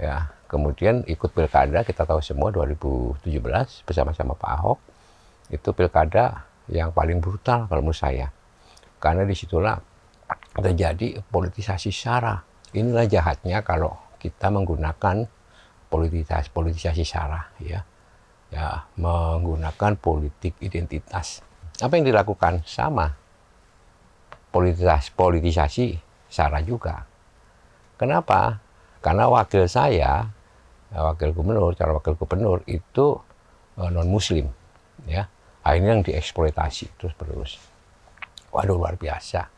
ya kemudian ikut pilkada kita tahu semua 2017 bersama-sama Pak Ahok itu pilkada yang paling brutal kalau menurut saya karena disitulah terjadi politisasi sara inilah jahatnya kalau kita menggunakan politisasi politisasi sara ya ya menggunakan politik identitas apa yang dilakukan sama politisasi politisasi sara juga kenapa karena wakil saya, eh, wakil gubernur, calon wakil gubernur itu eh, non muslim, ya. Akhirnya yang dieksploitasi terus berus. Waduh luar biasa.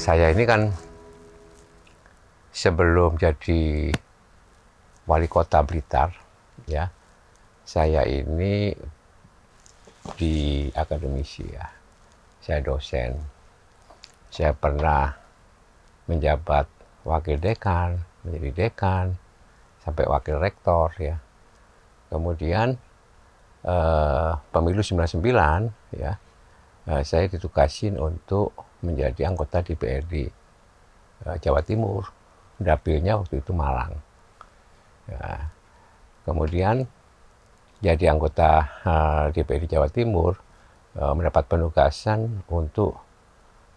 saya ini kan sebelum jadi wali kota Blitar, ya, saya ini di akademisi ya, saya dosen, saya pernah menjabat wakil dekan, menjadi dekan, sampai wakil rektor ya. Kemudian eh, pemilu 99 ya, eh, saya ditugasin untuk menjadi anggota DPRD eh, Jawa Timur. Dapilnya waktu itu Malang. Ya. Kemudian jadi anggota DPRD eh, Jawa Timur eh, mendapat penugasan untuk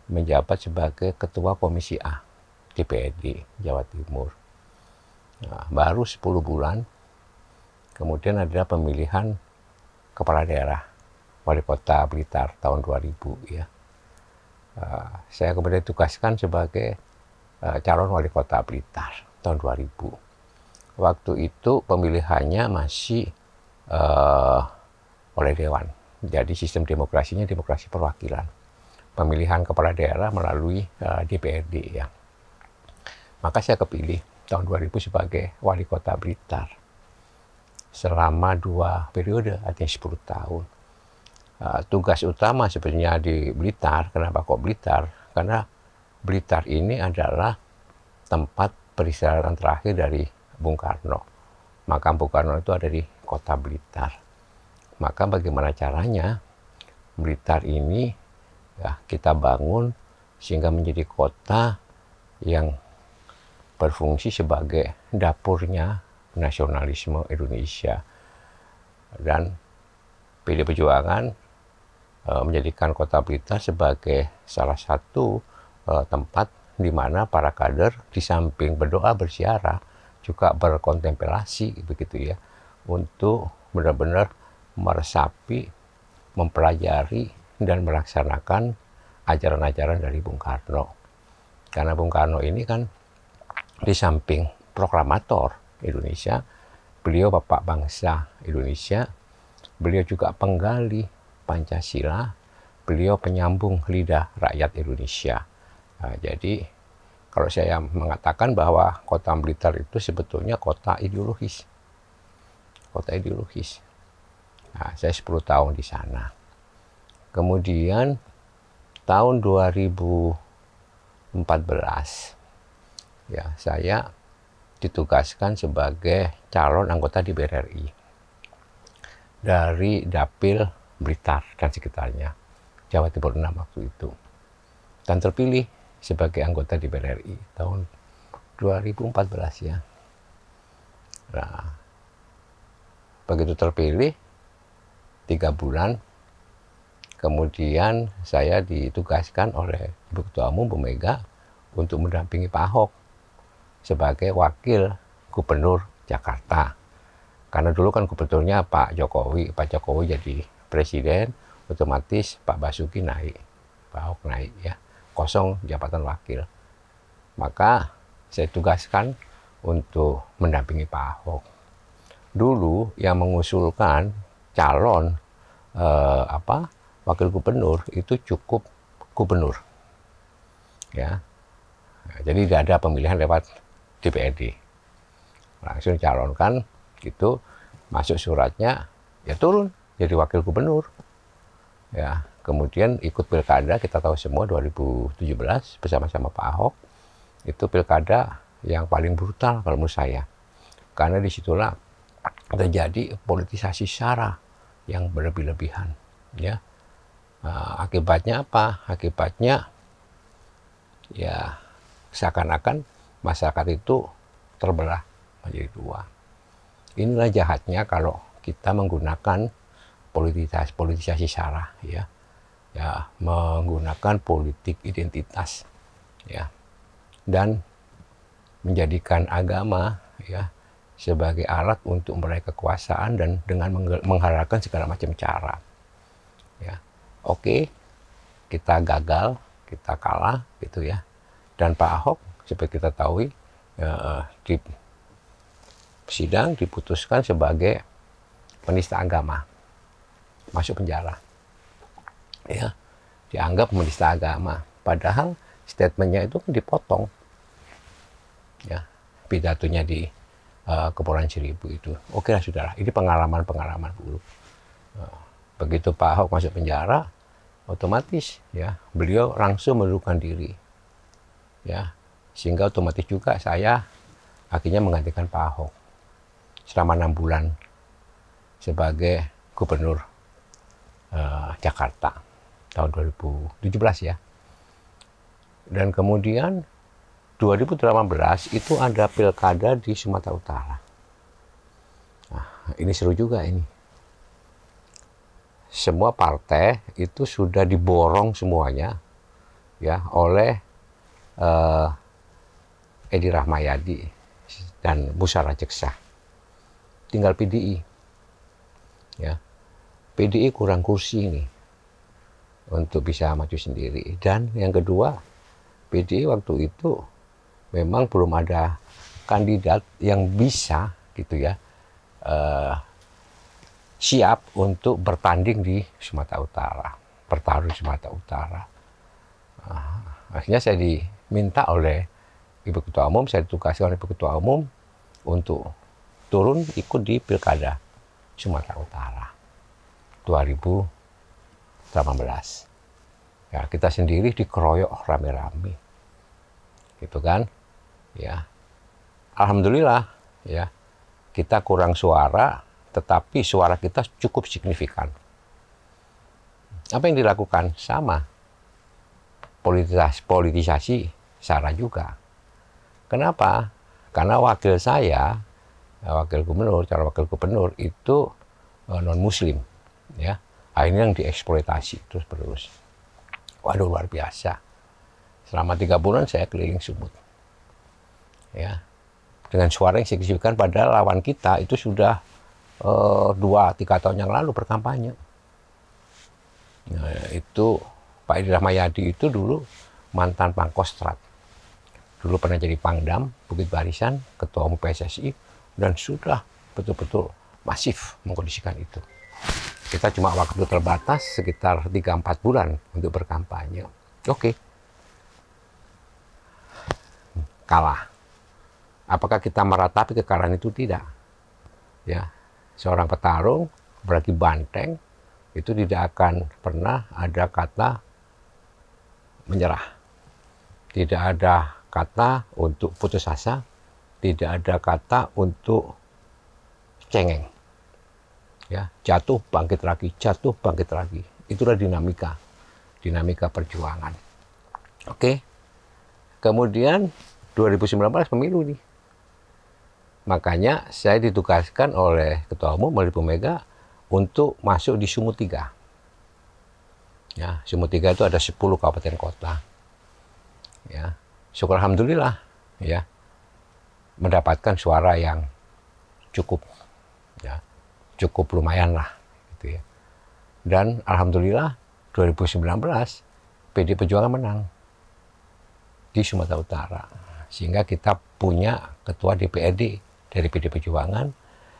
menjabat sebagai ketua komisi A DPRD Jawa Timur. Nah, baru 10 bulan kemudian ada pemilihan kepala daerah wali kota Blitar tahun 2000 ya. Eh, saya kemudian ditugaskan sebagai eh, calon wali kota Blitar tahun 2000. Waktu itu pemilihannya masih uh, oleh dewan. Jadi sistem demokrasinya demokrasi perwakilan. Pemilihan kepala daerah melalui uh, DPRD ya. Maka saya kepilih tahun 2000 sebagai wali kota Blitar selama dua periode, artinya 10 tahun. Ah, tugas utama sebenarnya di Blitar. Kenapa kok Blitar? Karena Blitar ini adalah tempat peristirahatan terakhir dari Bung Karno. Makam Bung Karno itu ada di kota Blitar. Maka bagaimana caranya Blitar ini ya, kita bangun sehingga menjadi kota yang berfungsi sebagai dapurnya nasionalisme Indonesia. Dan PD Perjuangan Eh, menjadikan Kota Blitar sebagai salah satu eh, tempat di mana para kader di samping berdoa bersiarah juga berkontemplasi begitu ya untuk benar-benar meresapi, mempelajari dan melaksanakan ajaran-ajaran dari Bung Karno. Karena Bung Karno ini kan di samping proklamator Indonesia, beliau bapak bangsa Indonesia, beliau juga penggali Pancasila, beliau penyambung lidah rakyat Indonesia. Nah, jadi kalau saya mengatakan bahwa kota Blitar itu sebetulnya kota ideologis. Kota ideologis. Nah, saya 10 tahun di sana. Kemudian tahun 2014 ya saya ditugaskan sebagai calon anggota di BRRI dari dapil Blitar dan sekitarnya, Jawa Timur 6 waktu itu. Dan terpilih sebagai anggota di RI tahun 2014 ya. Nah, begitu terpilih, tiga bulan, kemudian saya ditugaskan oleh Ibu Ketua Umum Bu Mega untuk mendampingi Pak Ahok sebagai wakil gubernur Jakarta. Karena dulu kan gubernurnya Pak Jokowi, Pak Jokowi jadi presiden, otomatis Pak Basuki naik, Pak Ahok naik ya, kosong jabatan wakil. Maka saya tugaskan untuk mendampingi Pak Ahok. Dulu yang mengusulkan calon eh, apa wakil gubernur itu cukup gubernur, ya. Nah, jadi tidak ada pemilihan lewat DPRD. Langsung calonkan gitu, masuk suratnya ya turun jadi wakil gubernur. Ya, kemudian ikut pilkada kita tahu semua 2017 bersama-sama Pak Ahok itu pilkada yang paling brutal kalau menurut saya. Karena disitulah terjadi politisasi sara yang berlebih-lebihan. Ya, nah, akibatnya apa? Akibatnya ya seakan-akan masyarakat itu terbelah menjadi dua. Inilah jahatnya kalau kita menggunakan politisasi, politisasi sara ya ya menggunakan politik identitas ya dan menjadikan agama ya sebagai alat untuk meraih kekuasaan dan dengan mengharapkan segala macam cara ya oke kita gagal kita kalah gitu ya dan Pak Ahok seperti kita tahu ya, eh, di sidang diputuskan sebagai penista agama masuk penjara. Ya, dianggap menista agama. Padahal statementnya itu kan dipotong. Ya, pidatonya di uh, Kepulauan Seribu itu. Oke lah saudara, ini pengalaman-pengalaman buruk. Eh, begitu Pak Ahok masuk penjara, otomatis ya beliau langsung mundurkan diri. Ya, sehingga otomatis juga saya akhirnya menggantikan Pak Ahok selama enam bulan sebagai gubernur uh, Jakarta tahun 2017 ya. Dan kemudian 2018 itu ada pilkada di Sumatera Utara. Nah, ini seru juga ini. Semua partai itu sudah diborong semuanya ya oleh uh, Edi Rahmayadi dan Musara Jeksa. Tinggal PDI. Ya. PDI kurang kursi ini untuk bisa maju sendiri. Dan yang kedua, PDI waktu itu memang belum ada kandidat yang bisa gitu ya uh, siap untuk bertanding di Sumatera Utara, bertarung di Sumatera Utara. Uh, akhirnya saya diminta oleh Ibu Ketua Umum, saya ditugasi oleh Ibu Ketua Umum untuk turun ikut di Pilkada Sumatera Utara. 2018. Ya, kita sendiri dikeroyok rame-rame. Gitu kan? Ya. Alhamdulillah, ya. Kita kurang suara, tetapi suara kita cukup signifikan. Apa yang dilakukan? Sama. Politisasi, politisasi sara juga. Kenapa? Karena wakil saya, wakil gubernur, calon wakil gubernur itu eh, non-muslim ya akhirnya yang dieksploitasi terus berus, waduh luar biasa selama tiga bulan saya keliling Sumut ya dengan suara yang signifikan pada lawan kita itu sudah eh, dua tiga tahun yang lalu berkampanye nah, itu Pak Edi Rahmayadi itu dulu mantan pangkostrat dulu pernah jadi pangdam Bukit Barisan ketua umum PSSI dan sudah betul-betul masif mengkondisikan itu. Kita cuma waktu terbatas sekitar 3-4 bulan untuk berkampanye. Oke. Okay. Kalah. Apakah kita meratapi kekalahan itu? Tidak. Ya, seorang petarung berarti banteng itu tidak akan pernah ada kata menyerah. Tidak ada kata untuk putus asa, tidak ada kata untuk cengeng ya jatuh bangkit lagi jatuh bangkit lagi itulah dinamika dinamika perjuangan oke kemudian 2019 pemilu nih makanya saya ditugaskan oleh ketua umum melalui pemega untuk masuk di Sumut 3 ya Sumut 3 itu ada 10 kabupaten kota ya syukur alhamdulillah ya mendapatkan suara yang cukup cukup lumayan lah gitu ya. Dan alhamdulillah 2019 PD Perjuangan menang di Sumatera Utara. Sehingga kita punya ketua DPRD dari PD Perjuangan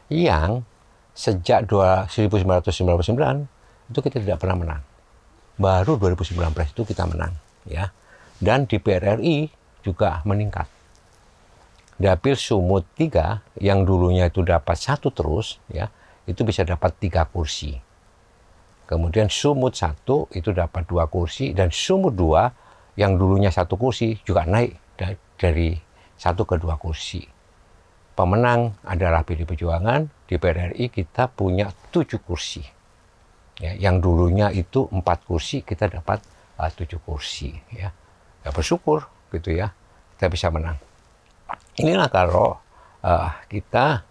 yang sejak 1999 itu kita tidak pernah menang. Baru 2019 itu kita menang ya. Dan DPR RI juga meningkat. Dapil Sumut 3 yang dulunya itu dapat satu terus ya itu bisa dapat tiga kursi. Kemudian sumut satu itu dapat dua kursi dan sumut dua yang dulunya satu kursi juga naik dari satu ke dua kursi. Pemenang adalah PD Perjuangan, DPR RI kita punya tujuh kursi. Ya, yang dulunya itu empat kursi kita dapat uh, tujuh kursi. Ya. ya bersyukur gitu ya kita bisa menang. Inilah kalau uh, kita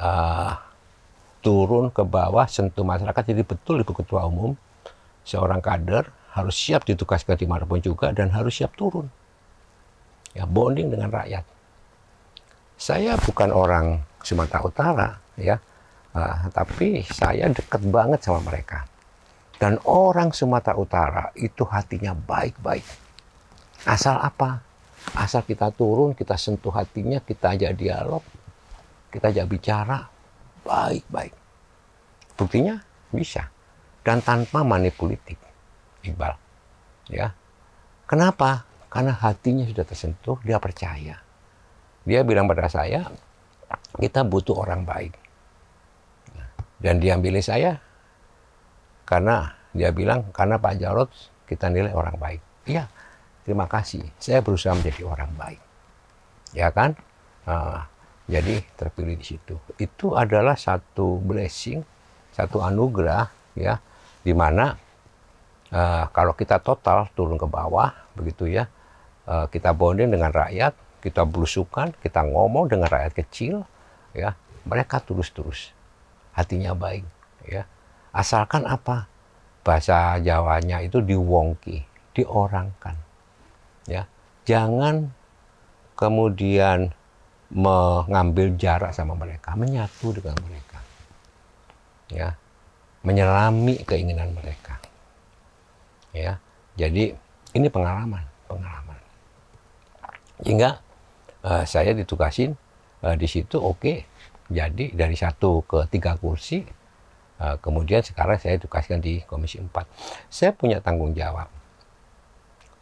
uh, turun ke bawah sentuh masyarakat jadi betul ibu ketua umum seorang kader harus siap ditugaskan di mana pun juga dan harus siap turun ya bonding dengan rakyat saya bukan orang Sumatera Utara ya uh, tapi saya dekat banget sama mereka dan orang Sumatera Utara itu hatinya baik-baik asal apa asal kita turun kita sentuh hatinya kita ajak dialog kita ajak bicara baik-baik. Buktinya bisa dan tanpa manipulatif, Iqbal. Ya. Kenapa? Karena hatinya sudah tersentuh, dia percaya. Dia bilang pada saya, kita butuh orang baik. Nah, dan dia milih saya karena dia bilang karena Pak Jarod kita nilai orang baik. Iya, terima kasih. Saya berusaha menjadi orang baik. Ya kan? Nah, jadi terpilih di situ. Itu adalah satu blessing, satu anugerah ya, di mana uh, kalau kita total turun ke bawah begitu ya, uh, kita bonding dengan rakyat, kita belusukan, kita ngomong dengan rakyat kecil ya, mereka tulus terus Hatinya baik ya. Asalkan apa? Bahasa Jawanya itu diwongki, diorangkan. Ya. Jangan kemudian mengambil jarak sama mereka, menyatu dengan mereka. Ya. Menyelami keinginan mereka. Ya. Jadi ini pengalaman, pengalaman. Hingga uh, eh, saya ditugasin uh, di situ oke. Okay. Jadi dari satu ke tiga kursi uh, kemudian sekarang saya ditugaskan di Komisi 4. Saya punya tanggung jawab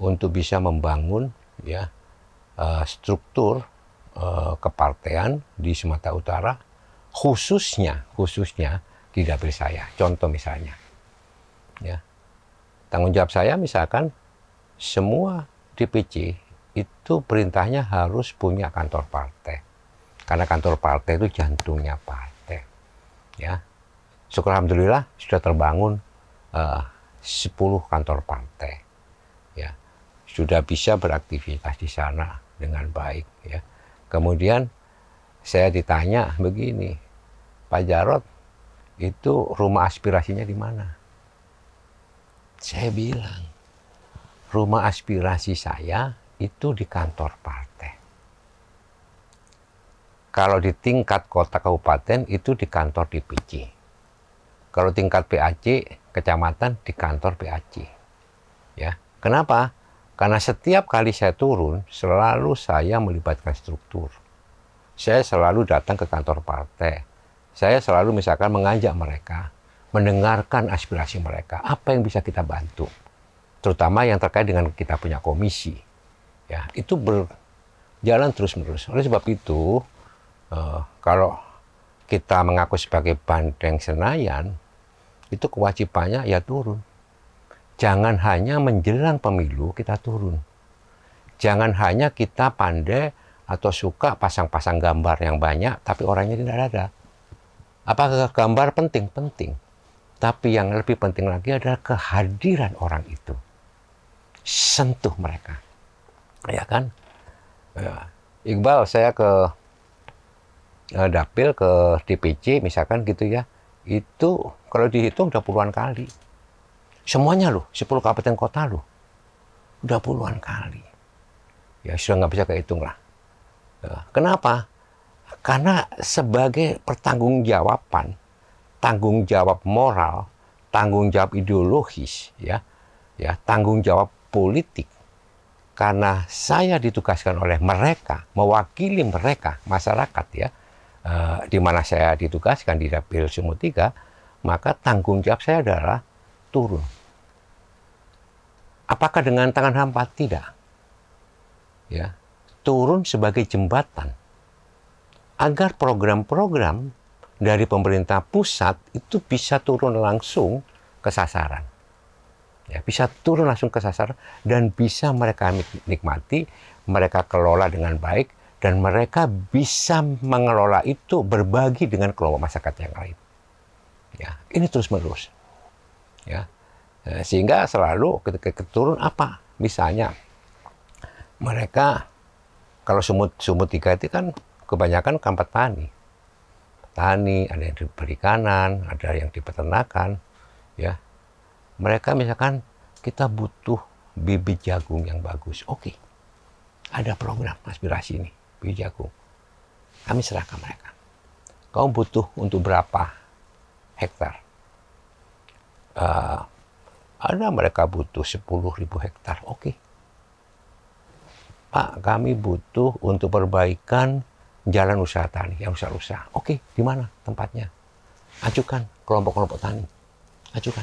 untuk bisa membangun ya uh, struktur Eh, kepartean di Sumatera Utara khususnya khususnya di dapil saya. Contoh misalnya, ya tanggung jawab saya misalkan semua DPC itu perintahnya harus punya kantor partai karena kantor partai itu jantungnya partai ya syukur alhamdulillah sudah terbangun eh, uh, 10 kantor partai ya sudah bisa beraktivitas di sana dengan baik ya kemudian saya ditanya begini Pak Jarot itu rumah aspirasinya di mana saya bilang rumah aspirasi saya itu di kantor partai kalau di tingkat kota kabupaten itu di kantor DPC kalau tingkat PAC kecamatan di kantor PAC ya kenapa karena setiap kali saya turun, selalu saya melibatkan struktur. Saya selalu datang ke kantor partai. Saya selalu misalkan mengajak mereka, mendengarkan aspirasi mereka. Apa yang bisa kita bantu? Terutama yang terkait dengan kita punya komisi. Ya, itu berjalan terus-menerus. Oleh sebab itu, eh, kalau kita mengaku sebagai bandeng Senayan, itu kewajibannya ya turun Jangan hanya menjelang pemilu kita turun. Jangan hanya kita pandai atau suka pasang-pasang gambar yang banyak, tapi orangnya tidak ada. Apakah gambar penting? Penting. Tapi yang lebih penting lagi adalah kehadiran orang itu. Sentuh mereka. Ya kan? Ya. Iqbal, saya ke eh, dapil ke DPC misalkan gitu ya itu kalau dihitung udah puluhan kali Semuanya loh, 10 kabupaten kota loh. Udah puluhan kali. Ya sudah nggak bisa kehitung lah. Ya, kenapa? Karena sebagai pertanggungjawaban, tanggung jawab moral, tanggung jawab ideologis, ya, ya, tanggung jawab politik. Karena saya ditugaskan oleh mereka, mewakili mereka, masyarakat ya, eh, di mana saya ditugaskan di Dapil Sumut 3, maka tanggung jawab saya adalah turun. Apakah dengan tangan hampa? Tidak. Ya, turun sebagai jembatan agar program-program dari pemerintah pusat itu bisa turun langsung ke sasaran. Ya, bisa turun langsung ke sasaran dan bisa mereka nikmati, mereka kelola dengan baik dan mereka bisa mengelola itu berbagi dengan kelompok masyarakat yang lain. Ya, ini terus menerus ya eh, sehingga selalu ketika keturun apa misalnya mereka kalau sumut sumut tiga itu kan kebanyakan kampat tani tani ada yang di perikanan ada yang di peternakan ya mereka misalkan kita butuh bibit jagung yang bagus oke ada program aspirasi ini bibit jagung kami serahkan mereka kau butuh untuk berapa hektar uh, ada mereka butuh 10.000 hektar. Oke. Okay. Pak, kami butuh untuk perbaikan jalan usaha tani yang usaha usaha, Oke, okay, di mana tempatnya? Ajukan kelompok-kelompok tani. Ajukan.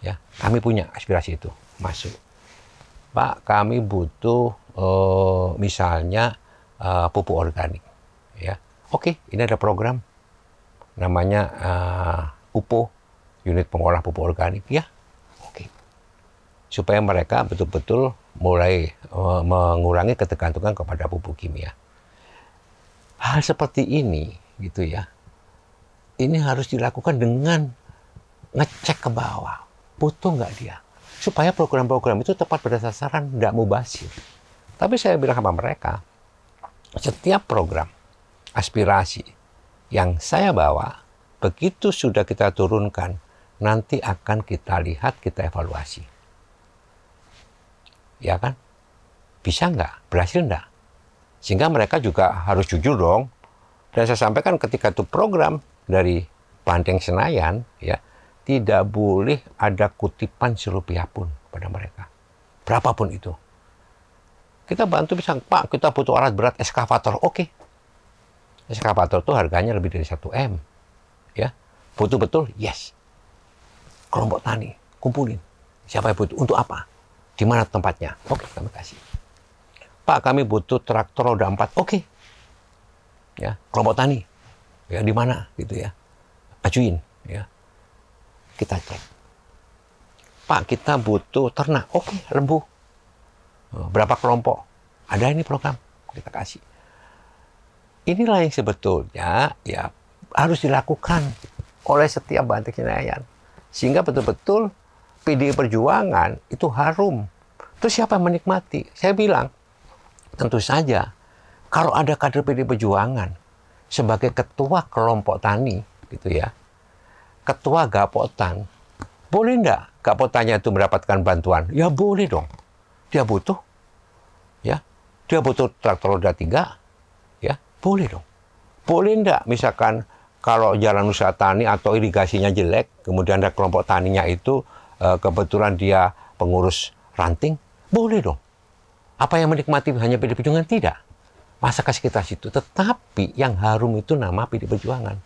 Ya, kami punya aspirasi itu. Masuk. Pak, kami butuh uh, misalnya uh, pupuk organik. Ya. Oke, okay, ini ada program namanya uh, UPO unit pengolah pupuk organik ya oke okay. supaya mereka betul-betul mulai uh, mengurangi ketergantungan kepada pupuk kimia hal seperti ini gitu ya ini harus dilakukan dengan ngecek ke bawah butuh nggak dia supaya program-program itu tepat pada sasaran tidak mubasir tapi saya bilang sama mereka setiap program aspirasi yang saya bawa begitu sudah kita turunkan nanti akan kita lihat, kita evaluasi. Ya kan? Bisa nggak? Berhasil nggak? Sehingga mereka juga harus jujur dong. Dan saya sampaikan ketika itu program dari Banteng Senayan, ya tidak boleh ada kutipan serupiah pun pada mereka. Berapapun itu. Kita bantu bisa, Pak, kita butuh alat berat eskavator. Oke. Eskavator itu harganya lebih dari 1M. Ya. Butuh betul? Yes kelompok tani, kumpulin. Siapa yang butuh? Untuk apa? Di mana tempatnya? Oke, kami kasih. Pak, kami butuh traktor roda empat. Oke. Ya, kelompok tani. Ya, di mana gitu ya. Ajuin, ya. Kita cek. Pak, kita butuh ternak. Oke, lembu. Oh, berapa kelompok? Ada ini program kita kasih. Inilah yang sebetulnya ya harus dilakukan oleh setiap bantik nelayan sehingga betul-betul PDI Perjuangan itu harum. Terus siapa yang menikmati? Saya bilang, tentu saja kalau ada kader PDI Perjuangan sebagai ketua kelompok tani gitu ya, ketua gapotan, boleh enggak gapotannya itu mendapatkan bantuan? Ya boleh dong. Dia butuh. Ya. Dia butuh traktor roda tiga. Ya, boleh dong. Boleh enggak misalkan kalau jalan usaha tani atau irigasinya jelek, kemudian ada kelompok taninya itu eh, kebetulan dia pengurus ranting, boleh dong. Apa yang menikmati hanya PD Perjuangan? Tidak. Masa kasih kita situ. Tetapi yang harum itu nama PD Perjuangan.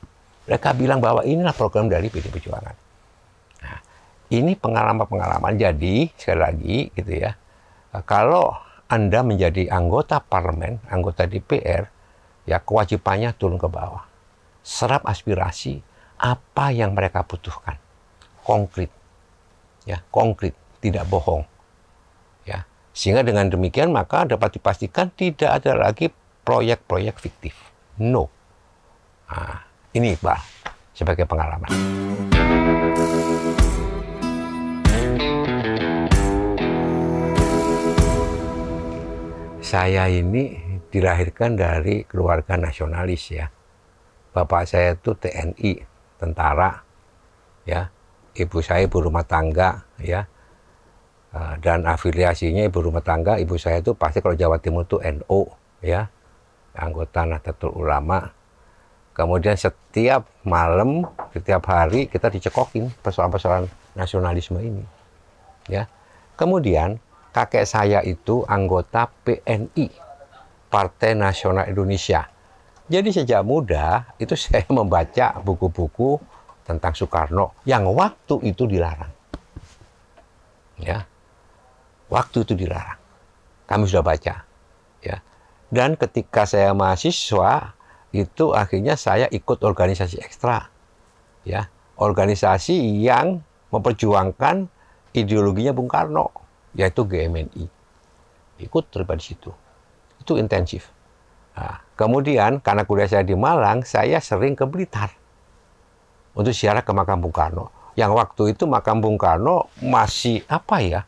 Mereka bilang bahwa inilah program dari PD Perjuangan. Nah, ini pengalaman-pengalaman. Jadi, sekali lagi gitu ya, eh, kalau Anda menjadi anggota parlemen, anggota DPR, ya kewajibannya turun ke bawah serap aspirasi apa yang mereka butuhkan. Konkret. Ya, konkret, tidak bohong. Ya. Sehingga dengan demikian maka dapat dipastikan tidak ada lagi proyek-proyek fiktif. No. Nah, ini Iqbal sebagai pengalaman. Saya ini dilahirkan dari keluarga nasionalis ya bapak saya itu TNI, tentara, ya. Ibu saya ibu rumah tangga, ya. Eh, dan afiliasinya ibu rumah tangga, ibu saya itu pasti kalau Jawa Timur itu NO, ya. Anggota Nahdlatul Ulama. Kemudian setiap malam, setiap hari kita dicekokin persoalan-persoalan nasionalisme ini. Ya. Kemudian kakek saya itu anggota PNI, Partai Nasional Indonesia jadi sejak muda itu saya membaca buku-buku tentang Soekarno yang waktu itu dilarang. Ya. Waktu itu dilarang. Kami sudah baca. Ya. Dan ketika saya mahasiswa itu akhirnya saya ikut organisasi ekstra. Ya, organisasi yang memperjuangkan ideologinya Bung Karno yaitu GMNI. Ikut terlibat di situ. Itu intensif. Nah, Kemudian karena kuliah saya di Malang, saya sering ke Blitar untuk ziarah ke makam Bung Karno. Yang waktu itu makam Bung Karno masih apa ya?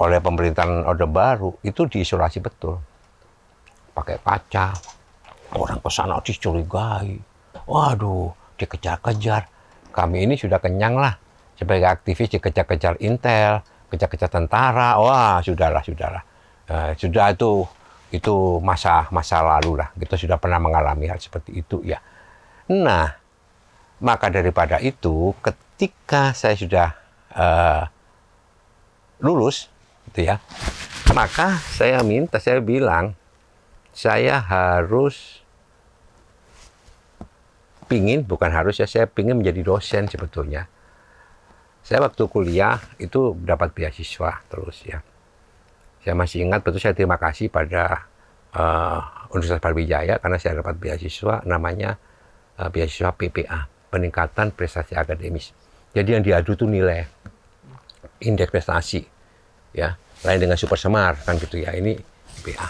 Oleh pemerintahan Orde Baru itu diisolasi betul. Pakai kaca, orang ke sana dicurigai. Waduh, dikejar-kejar. Kami ini sudah kenyang lah sebagai aktivis dikejar-kejar intel, kejar-kejar tentara. Wah, sudahlah, sudahlah. Eh, sudah itu itu masa masa lalu lah kita sudah pernah mengalami hal seperti itu ya nah maka daripada itu ketika saya sudah uh, lulus gitu ya maka saya minta saya bilang saya harus pingin bukan harus ya saya pingin menjadi dosen sebetulnya saya waktu kuliah itu dapat beasiswa terus ya saya masih ingat betul saya terima kasih pada uh, Universitas Brawijaya karena saya dapat beasiswa namanya uh, beasiswa PPA, peningkatan prestasi akademis. Jadi yang diadu itu nilai indeks prestasi ya, lain dengan super semar kan gitu ya. Ini PPA.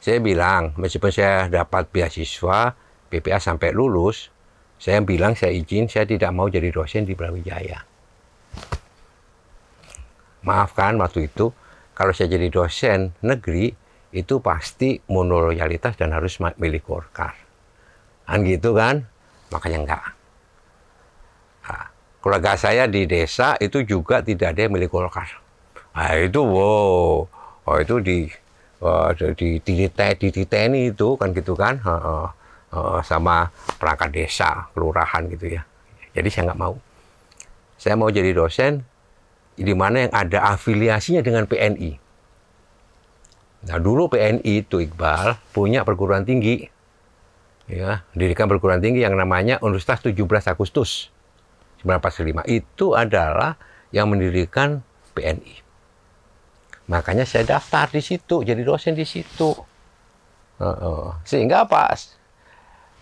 Saya bilang meskipun saya dapat beasiswa PPA sampai lulus, saya bilang saya izin saya tidak mau jadi dosen di Brawijaya. Maafkan waktu itu kalau saya jadi dosen negeri itu pasti monoloyalitas dan harus milih golkar kan gitu kan makanya enggak nah, keluarga saya di desa itu juga tidak ada yang milih golkar nah, itu wow oh itu di uh, di di, di, di tni itu kan gitu kan uh, uh, sama perangkat desa kelurahan gitu ya jadi saya nggak mau saya mau jadi dosen di mana yang ada afiliasinya dengan PNI. Nah dulu PNI itu Iqbal punya perguruan tinggi, ya mendirikan perguruan tinggi yang namanya Universitas 17 Agustus 1945 itu adalah yang mendirikan PNI. Makanya saya daftar di situ, jadi dosen di situ. Sehingga apa?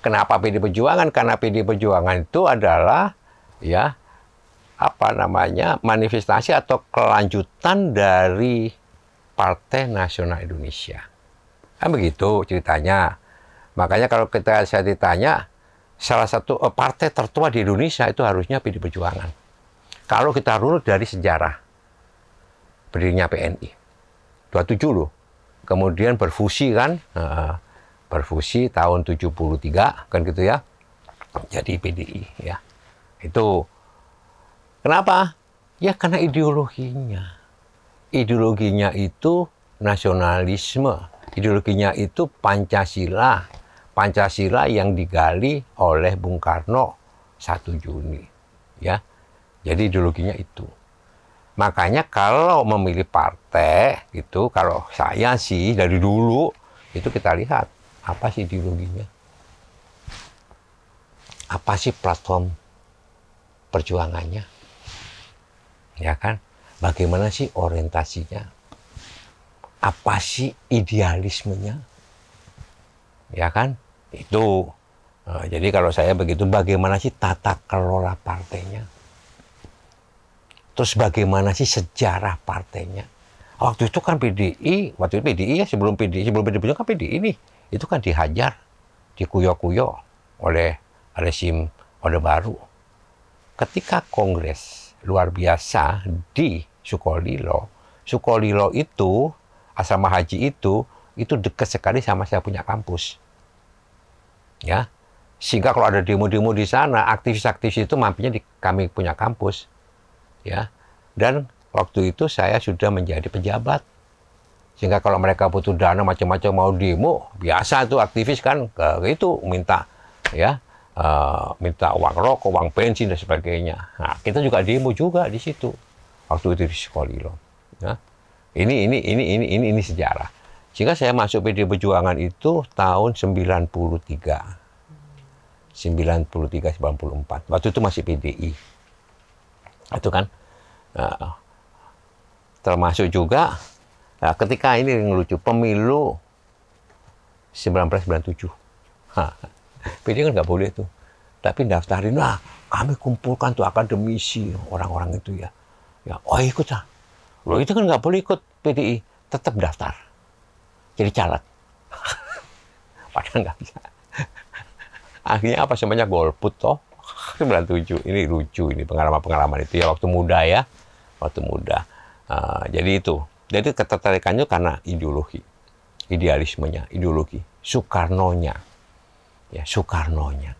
Kenapa PD Perjuangan? Karena PD Perjuangan itu adalah ya apa namanya manifestasi atau kelanjutan dari Partai Nasional Indonesia. Kan begitu ceritanya. Makanya kalau kita saya ditanya salah satu eh, partai tertua di Indonesia itu harusnya PD Perjuangan. Kalau kita runut dari sejarah berdirinya PNI 27 loh. Kemudian berfusi kan eh, berfusi tahun 73 kan gitu ya. Jadi PDI ya. Itu Kenapa? Ya karena ideologinya. Ideologinya itu nasionalisme. Ideologinya itu Pancasila. Pancasila yang digali oleh Bung Karno 1 Juni. Ya. Jadi ideologinya itu. Makanya kalau memilih partai itu, kalau saya sih dari dulu itu kita lihat apa sih ideologinya. Apa sih platform perjuangannya? ya kan? Bagaimana sih orientasinya? Apa sih idealismenya? Ya kan? Itu. Nah, jadi kalau saya begitu, bagaimana sih tata kelola partainya? Terus bagaimana sih sejarah partainya? Waktu itu kan PDI, waktu itu PDI ya sebelum PDI, sebelum PDI kan PDI ini. Itu kan dihajar, dikuyok-kuyok oleh rezim Orde Baru. Ketika Kongres luar biasa di Sukolilo. Sukolilo itu, asrama haji itu, itu dekat sekali sama saya punya kampus. Ya, sehingga kalau ada demo-demo di sana, aktivis-aktivis itu mampirnya di kami punya kampus. Ya, dan waktu itu saya sudah menjadi pejabat. Sehingga kalau mereka butuh dana macam-macam mau demo, biasa tuh aktivis kan ke itu minta ya Eh, minta uang rokok, uang bensin dan sebagainya. Nah, kita juga demo juga di situ waktu itu di sekolah Ya. Ini ini ini ini ini ini sejarah. Sehingga saya masuk PD Perjuangan itu tahun 93. 93 94. Waktu itu masih PDI. Itu kan nah, termasuk juga nah, ketika ini yang lucu pemilu 1997. PD kan nggak boleh tuh. Tapi daftarin lah, kami kumpulkan tuh akademisi orang-orang itu ya. Ya, oh ikut lah. Lo itu kan nggak boleh ikut PDI, tetap daftar. Jadi calat. Padahal nggak bisa. Akhirnya apa semuanya golput toh. 97 ini lucu ini pengalaman-pengalaman itu ya waktu muda ya waktu muda uh, jadi itu jadi ketertarikannya karena ideologi idealismenya ideologi Soekarnonya ya Soekarno-nya.